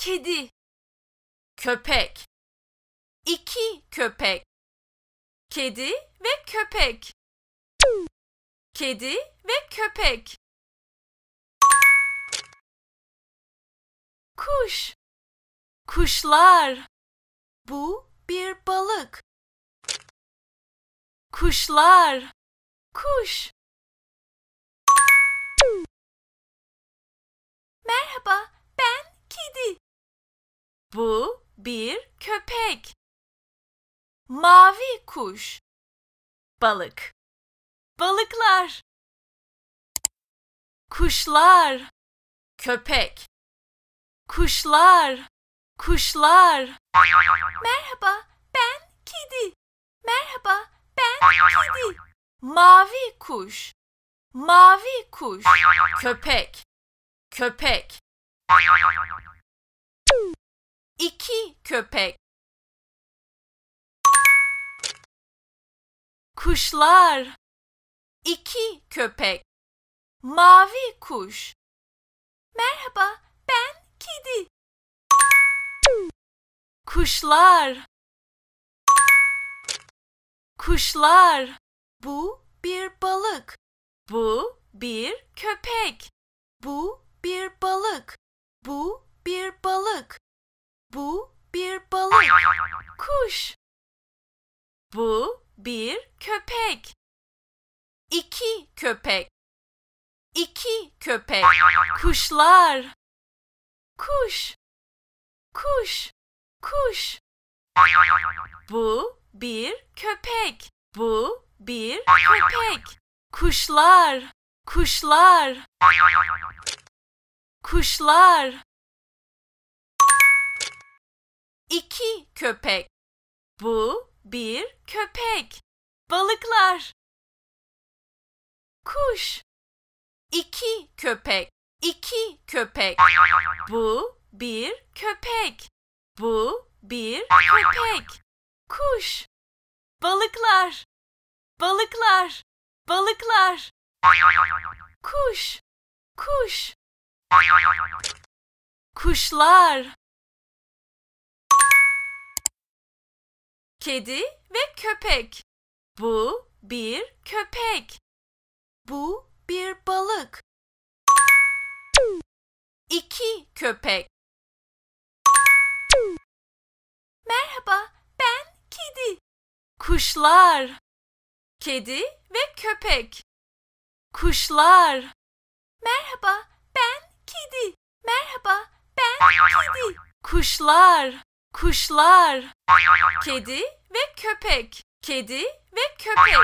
kedi köpek iki köpek kedi ve köpek kedi ve köpek kuş kuşlar bu bir balık kuşlar kuş Bu bir köpek. Mavi kuş. Balık. Balıklar. Kuşlar. Köpek. Kuşlar. Kuşlar. Merhaba, ben kedi. Merhaba, ben kedi. Mavi kuş. Mavi kuş. Köpek. Köpek. İki köpek. Kuşlar. İki köpek. Mavi kuş. Merhaba, ben kedi. Kuşlar. Kuşlar. Bu bir balık. Bu bir köpek. Bu bir balık. Bu bir balık kuş. Bu bir köpek. İki köpek. İki köpek. Kuşlar. Kuş. Kuş. Kuş. Bu bir köpek. Bu bir köpek. Kuşlar. Kuşlar. Kuşlar iki köpek. Bu bir köpek. Balıklar. Kuş. İki köpek. İki köpek. Bu bir köpek. Bu bir köpek. Kuş. Balıklar. Balıklar. Balıklar. Kuş. Kuş. Kuşlar. kedi ve köpek. Bu bir köpek. Bu bir balık. İki köpek. Merhaba, ben kedi. Kuşlar. Kedi ve köpek. Kuşlar. Merhaba, ben kedi. Merhaba, ben kedi. Kuşlar. Kuşlar, kedi ve köpek. Kedi ve köpek.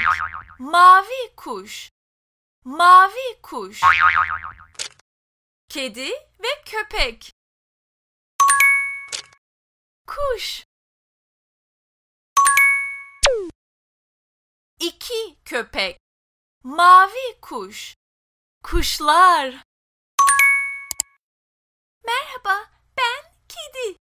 Mavi kuş. Mavi kuş. Kedi ve köpek. Kuş. İki köpek. Mavi kuş. Kuşlar. Merhaba, ben kedi.